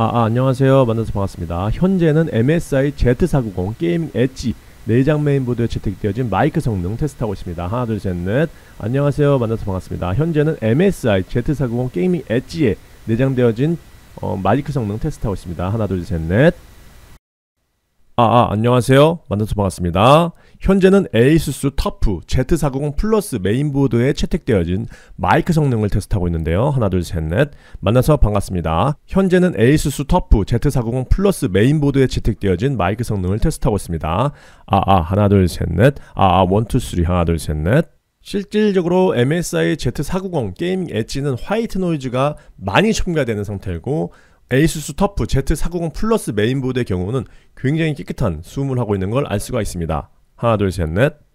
아, 아, 안녕하세요. 만나서 반갑습니다. 현재는 MSI Z490 게이밍 엣지 내장 네 메인보드에 채택되어진 마이크 성능 테스트하고 있습니다. 하나 둘셋 넷. 안녕하세요. 만나서 반갑습니다. 현재는 MSI Z490 게이밍 엣지에 내장되어진 네 어, 마이크 성능 테스트하고 있습니다. 하나 둘셋 넷. 아, 아, 안녕하세요. 만나서 반갑습니다. 현재는 에이수스 터프 Z490 플러스 메인보드에 채택되어진 마이크 성능을 테스트하고 있는데요. 하나, 둘, 셋, 넷. 만나서 반갑습니다. 현재는 에이수스 터프 Z490 플러스 메인보드에 채택되어진 마이크 성능을 테스트하고 있습니다. 아, 아, 하나, 둘, 셋, 넷. 아, 아, 원, 투, 쓰리. 하나, 둘, 셋, 넷. 실질적으로 MSI Z490 게이밍 엣지는 화이트 노이즈가 많이 첨가되는 상태고 에이수스 터프 Z490 플러스 메인보드의 경우는 굉장히 깨끗한 수음을 하고 있는 걸 알 수가 있습니다. 하나 둘셋 넷.